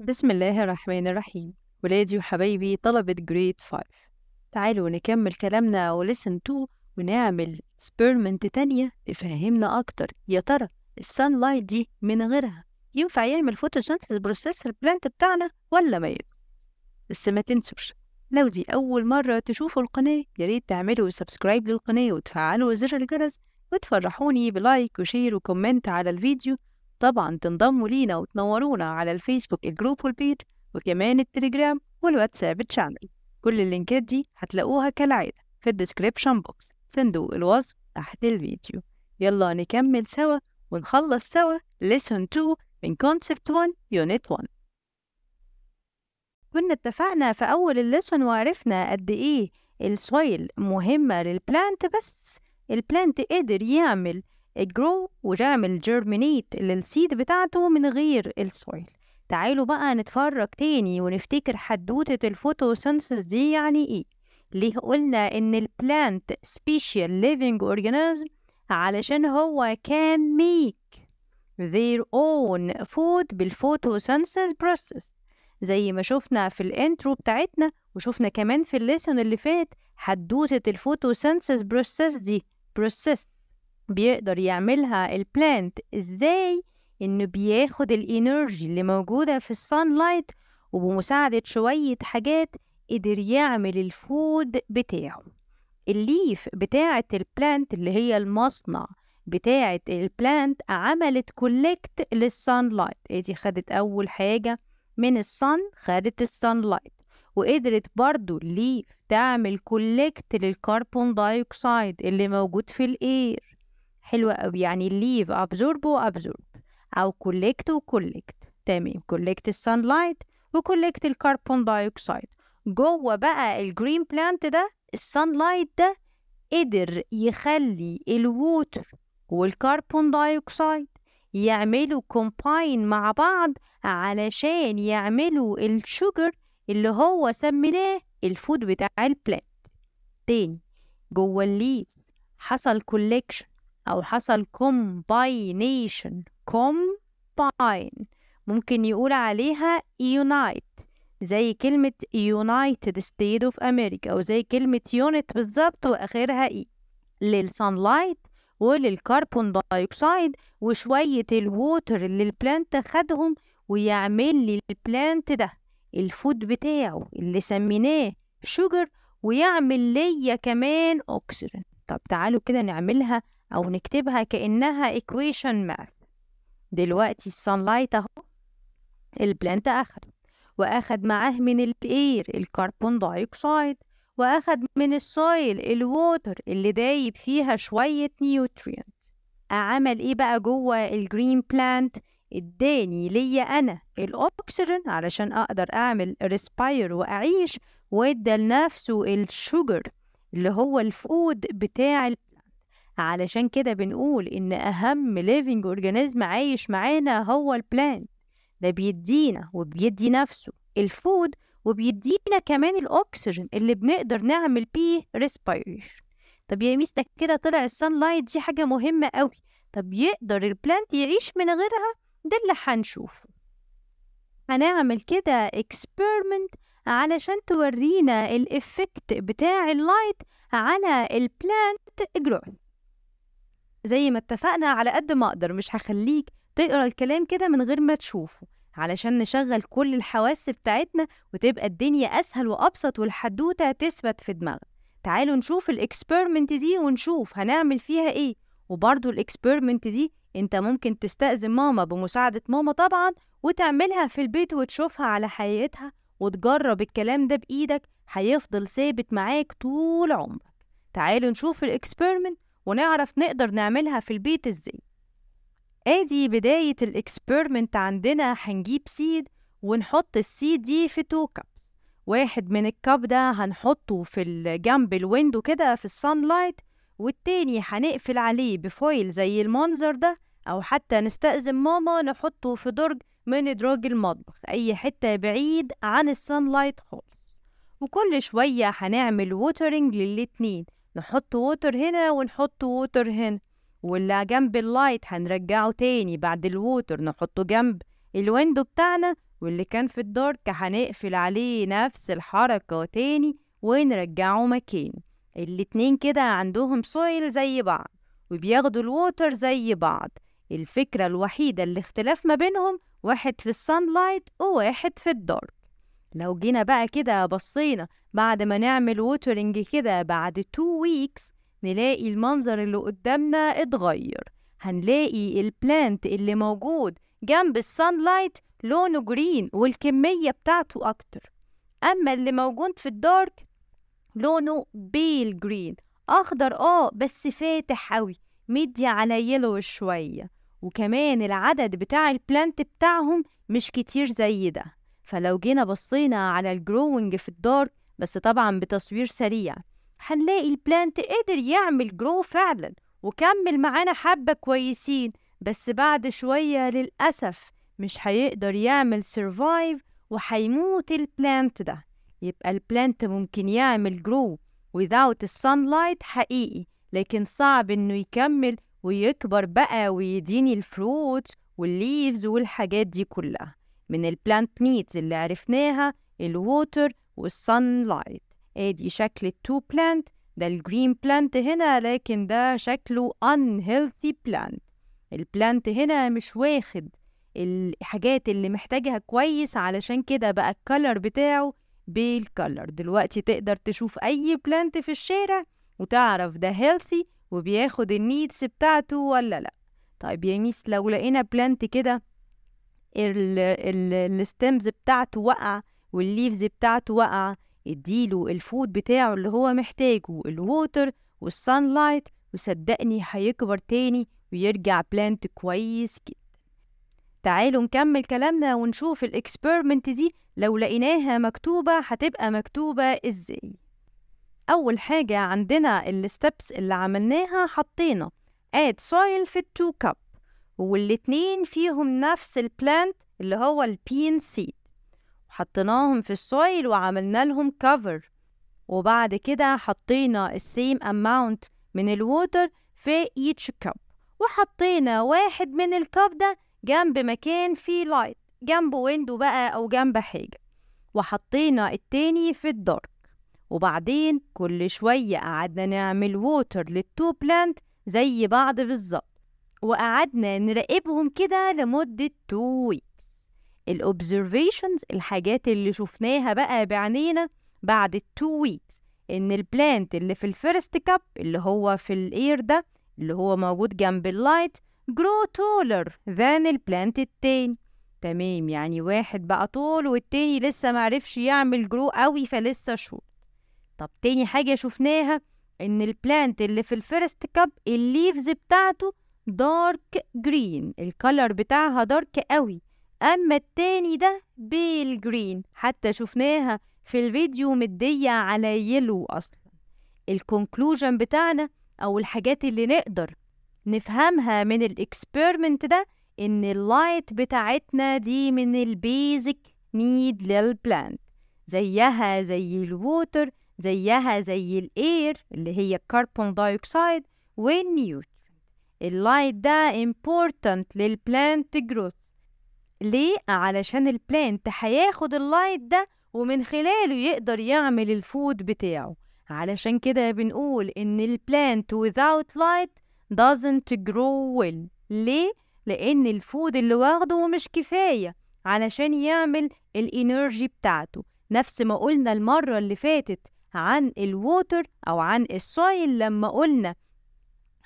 بسم الله الرحمن الرحيم ولادي وحبايبي طلبة جريد 5 تعالوا نكمل كلامنا ولسن 2 ونعمل اكسبيرمنت تانية تفهمنا أكتر يا ترى السان لايت دي من غيرها ينفع يعمل فوتوسنتس بروسيس بلانت بتاعنا ولا ما ينفع بس ما تنسوش لو دي أول مرة تشوفوا القناة ياريت تعملوا سبسكرايب للقناة وتفعلوا زر الجرس وتفرحوني بلايك وشير وكومنت على الفيديو طبعا تنضموا لينا وتنورونا على الفيسبوك الجروب والبيج وكمان التليجرام والواتساب تشانل كل اللينكات دي هتلاقوها كالعادة في الديسكريبشن بوكس صندوق الوصف تحت الفيديو يلا نكمل سوا ونخلص سوا lesson 2 من كونسبت 1 يونت 1 كنا اتفقنا في أول الليسون وعرفنا قد إيه السويل مهمة للبلانت بس البلانت قدر يعمل grow وجعمل germinate للسيد بتاعته من غير السويل تعالوا بقى نتفرج تاني ونفتكر حدوتة الفوتوسنسس دي يعني ايه ليه قلنا ان البلانت سبيشال ليفينج اورجانيزم علشان هو كان ميك their own food بالفوتوسنسس process زي ما شفنا في الانترو بتاعتنا وشفنا كمان في الليسون اللي فات حدوتة الفوتوسنسس process دي process بيقدر يعملها البلانت ازاي انه بياخد الانرجي اللي موجودة في لايت وبمساعدة شوية حاجات قدر يعمل الفود بتاعه الليف بتاعة البلانت اللي هي المصنع بتاعة البلانت عملت كولكت لايت ادي خدت اول حاجة من الصن خدت لايت وقدرت برضو الليف تعمل كولكت للكربون دايوكسيد اللي موجود في الاير حلوة أوي يعني leave absorb و absorb أو collect و collect تمام collect و collect الكربون دايوكسيد جوه بقى الجرين بلانت ده السانلايت ده قدر يخلي الووتر والكربون دايوكسيد يعملوا كومباين مع بعض علشان يعملوا الشوجر اللي هو سميناه الفود بتاع البلانت تاني جوه الليفز حصل كولكشن أو حصل combination combine ممكن يقول عليها unite زي كلمة United States of America أو زي كلمة unit بالظبط وآخرها إيه للسانلايت وللكربون دايوكسيد وشوية الووتر اللي البلانت خدهم ويعمل لي البلانت ده الفود بتاعه اللي سميناه شوجر ويعمل ليا كمان أكسجين طب تعالوا كده نعملها أو نكتبها كأنها equation math دلوقتي sunlight أهو البلانت أخد وأخد معاه من الإير الكربون دايوكسيد وأخد من السويل الووتر اللي دايب فيها شوية نيوترينت عمل إيه بقى جوه الجرين بلانت اداني ليا انا الاكسجين علشان اقدر اعمل ريسباير واعيش وادى لنفسه الشوجر اللي هو الفود بتاع علشان كده بنقول إن أهم ليفينج أورجانيزم عايش معانا هو البلان ده بيدينا وبيدي نفسه الفود وبيدينا كمان الأكسجين اللي بنقدر نعمل بيه respiration طب يا ميس ده كده طلع السان لايت دي حاجة مهمة قوي طب يقدر البلانت يعيش من غيرها ده اللي هنشوفه هنعمل كده اكسبيرمنت علشان تورينا الإفكت بتاع اللايت على البلانت جروث زي ما اتفقنا على قد ما أقدر مش هخليك تقرا الكلام كده من غير ما تشوفه علشان نشغل كل الحواس بتاعتنا وتبقى الدنيا أسهل وأبسط والحدوتة تثبت في دماغنا تعالوا نشوف الاكسبيرمنت دي ونشوف هنعمل فيها ايه وبرضو الاكسبيرمنت دي انت ممكن تستأذن ماما بمساعدة ماما طبعا وتعملها في البيت وتشوفها على حقيقتها وتجرب الكلام ده بإيدك هيفضل ثابت معاك طول عمرك تعالوا نشوف الاكسبيرمنت ونعرف نقدر نعملها في البيت ازاي ادي بداية الاكسبيرمنت عندنا هنجيب سيد ونحط السيد دي في تو كابس واحد من الكاب ده هنحطه في جنب الويندو كده في الصن لايت والتاني هنقفل عليه بفويل زي المنظر ده أو حتى نستأذن ماما نحطه في درج من أدراج المطبخ أي حتة بعيد عن الصن لايت خالص وكل شوية هنعمل ووترينج للاتنين نحط ووتر هنا ونحط ووتر هنا واللي جنب اللايت هنرجعه تاني بعد الووتر نحطه جنب الويندو بتاعنا واللي كان في الدارك هنقفل عليه نفس الحركة تاني ونرجعه مكانه الاتنين كده عندهم سويل زي بعض وبياخدوا الووتر زي بعض الفكرة الوحيدة اللي اختلاف ما بينهم واحد في لايت وواحد في الدارك لو جينا بقى كده بصينا بعد ما نعمل ووترنج كده بعد 2 ويكس نلاقي المنظر اللي قدامنا اتغير هنلاقي البلانت اللي موجود جنب لايت لونه جرين والكمية بتاعته أكتر أما اللي موجود في الدارك لونه بيل جرين أخضر آه بس فاتح أوي مدي على يلو شوية وكمان العدد بتاع البلانت بتاعهم مش كتير زي ده فلو جينا بصينا على الجروينج في الدارك بس طبعا بتصوير سريع هنلاقي البلانت قدر يعمل جرو فعلا وكمل معانا حبة كويسين بس بعد شوية للأسف مش هيقدر يعمل سيرفايف وهيموت البلانت ده يبقى البلانت ممكن يعمل جرو without sunlight حقيقي لكن صعب انه يكمل ويكبر بقى ويديني الفروت والليفز والحاجات دي كلها من البلانت نيدز اللي عرفناها الووتر والصن لايت ادي شكل التو بلانت ده الجرين بلانت هنا لكن ده شكله unhealthy بلانت البلانت هنا مش واخد الحاجات اللي محتاجها كويس علشان كده بقى الكلر بتاعه بالكلر دلوقتي تقدر تشوف اي بلانت في الشارع وتعرف ده healthy وبياخد النيدز بتاعته ولا لا طيب يا ميس لو لقينا بلانت كده الستيمز بتاعته وقع والليفز بتاعته وقع اديله الفود بتاعه اللي هو محتاجه الووتر والسان لايت وصدقني هيكبر تاني ويرجع بلانت كويس جدا تعالوا نكمل كلامنا ونشوف الاكسبيرمنت دي لو لقيناها مكتوبة هتبقى مكتوبة ازاي أول حاجة عندنا الستبس اللي عملناها حطينا add soil في 2 cup والاتنين فيهم نفس البلانت اللي هو البين سيد وحطيناهم في السويل وعملنا لهم كفر وبعد كده حطينا السيم اماونت من الووتر في ايتش كاب وحطينا واحد من الكاب ده جنب مكان فيه لايت جنب ويندو بقى او جنب حاجة وحطينا التاني في الدارك وبعدين كل شوية قعدنا نعمل ووتر للتو بلانت زي بعض بالظبط وقعدنا نراقبهم كده لمدة تو ويكس الأوبزرفيشنز الحاجات اللي شفناها بقى بعنينا بعد التو ويكس إن البلانت اللي في الفيرست كاب اللي هو في الإير ده اللي هو موجود جنب اللايت grow taller than البلانت التاني تمام يعني واحد بقى طول والتاني لسه معرفش يعمل جرو قوي فلسه شوت طب تاني حاجة شفناها إن البلانت اللي في الفيرست كاب الليفز بتاعته دارك جرين الكلر بتاعها دارك قوي اما التاني ده بيل جرين حتى شفناها في الفيديو مدية على يلو اصلا الكونكلوجن بتاعنا او الحاجات اللي نقدر نفهمها من الاكسبيرمنت ده ان اللايت بتاعتنا دي من البيزك نيد للبلانت زيها زي الووتر زيها زي الاير اللي هي الكربون دايوكسيد والنيوت اللايت ده important للبلانت جروث ليه علشان البلانت هياخد اللايت ده ومن خلاله يقدر يعمل الفود بتاعه علشان كده بنقول ان البلانت without light doesn't grow well ليه لان الفود اللي واخده مش كفايه علشان يعمل الانرجي بتاعته نفس ما قلنا المره اللي فاتت عن الووتر او عن السويل لما قلنا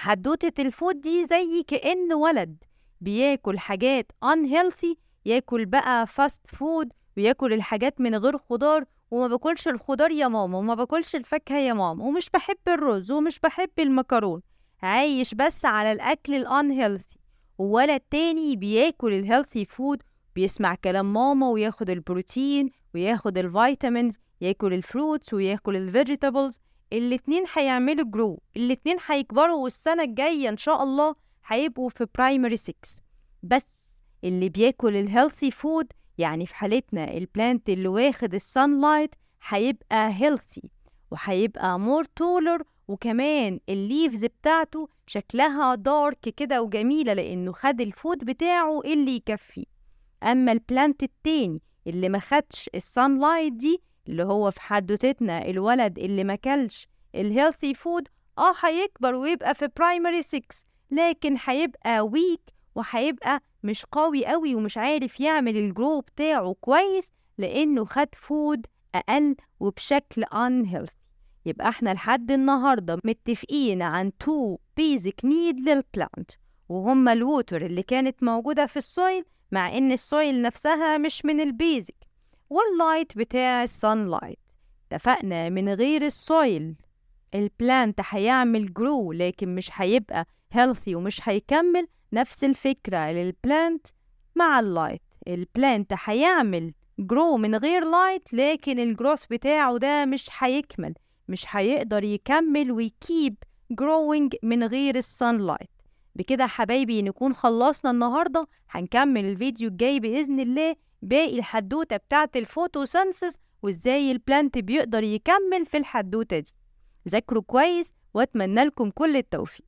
حدوتة الفود دي زي كأن ولد بياكل حاجات unhealthy ياكل بقى فاست فود وياكل الحاجات من غير خضار وما باكلش الخضار يا ماما وما باكلش الفاكهة يا ماما ومش بحب الرز ومش بحب المكرون عايش بس على الأكل الأنهيلثي ولا التاني بياكل الهيلثي فود بيسمع كلام ماما وياخد البروتين وياخد الفيتامينز ياكل الفروتس وياكل الفيجيتابلز الاتنين هيعملوا جرو الاتنين هيكبروا والسنة الجاية إن شاء الله هيبقوا في برايمري 6 بس اللي بياكل الهيلثي فود يعني في حالتنا البلانت اللي واخد السان لايت هيبقى هيلثي وهيبقى مور تولر وكمان الليفز بتاعته شكلها دارك كده وجميلة لأنه خد الفود بتاعه اللي يكفيه أما البلانت التاني اللي ما خدش السان لايت دي اللي هو في حدوتتنا الولد اللي ما كلش الهيلثي فود اه هيكبر ويبقى في برايمري 6 لكن هيبقى ويك وهيبقى مش قوي قوي ومش عارف يعمل الجرو بتاعه كويس لانه خد فود اقل وبشكل unhealthy يبقى احنا لحد النهارده متفقين عن تو بيزك نيد للبلانت وهما الووتر اللي كانت موجوده في السويل مع ان السويل نفسها مش من البيزك واللايت بتاع لايت اتفقنا من غير السويل البلانت هيعمل جرو لكن مش هيبقى healthy ومش هيكمل نفس الفكرة للبلانت مع اللايت البلانت هيعمل جرو من غير لايت لكن الجروث بتاعه ده مش هيكمل مش هيقدر يكمل ويكيب جروينج من غير لايت بكده حبايبي نكون خلصنا النهاردة هنكمل الفيديو الجاي بإذن الله باقي الحدوتة بتاعة الفوتوسنسس وإزاي البلانت بيقدر يكمل في الحدوتة دي ذاكروا كويس وأتمنى لكم كل التوفيق